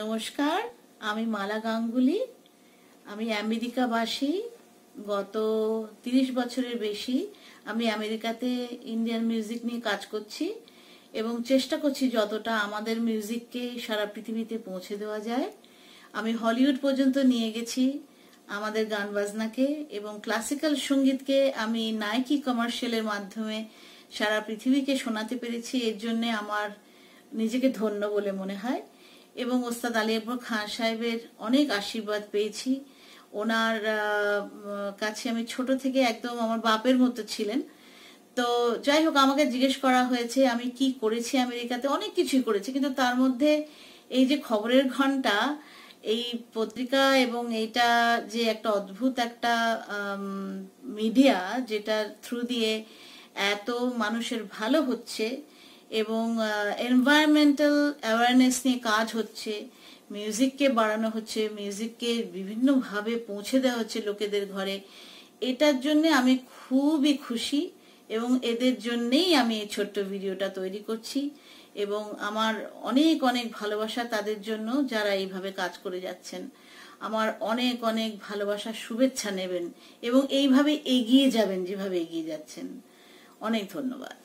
নমস্কার আমি মালা গাঙ্গুলি আমি আমেরিকাবাসী গত তিরিশ বছরের বেশি আমি আমেরিকাতে ইন্ডিয়ান মিউজিক নিয়ে কাজ করছি এবং চেষ্টা করছি যতটা আমাদের মিউজিককে সারা পৃথিবীতে পৌঁছে দেওয়া যায় আমি হলিউড পর্যন্ত নিয়ে গেছি আমাদের গান বাজনাকে এবং ক্লাসিক্যাল সঙ্গীতকে আমি নাইকি কমার্শিয়ালের মাধ্যমে সারা পৃথিবীকে শোনাতে পেরেছি এর জন্যে আমার নিজেকে ধন্য বলে মনে হয় এবং ওস্তাদ আকবর খান সাহেবের অনেক আশীর্বাদ পেয়েছি ওনার কাছে আমি ছোট থেকে একদম আমার বাপের মতো ছিলেন তো যাই হোক আমাকে জিজ্ঞেস করা হয়েছে আমি কি করেছি আমেরিকাতে অনেক কিছুই করেছি কিন্তু তার মধ্যে এই যে খবরের ঘন্টা এই পত্রিকা এবং এইটা যে একটা অদ্ভুত একটা মিডিয়া যেটা থ্রু দিয়ে এত মানুষের ভালো হচ্ছে এবং এনভায়রনমেন্টাল অ্যাওয়ারনেস নিয়ে কাজ হচ্ছে মিউজিককে বাড়ানো হচ্ছে মিউজিককে বিভিন্নভাবে পৌঁছে দেওয়া হচ্ছে লোকেদের ঘরে এটার জন্য আমি খুবই খুশি এবং এদের জন্যেই আমি এই ছোট্ট ভিডিওটা তৈরি করছি এবং আমার অনেক অনেক ভালোবাসা তাদের জন্য যারা এইভাবে কাজ করে যাচ্ছেন আমার অনেক অনেক ভালোবাসা শুভেচ্ছা নেবেন এবং এইভাবে এগিয়ে যাবেন যেভাবে এগিয়ে যাচ্ছেন অনেক ধন্যবাদ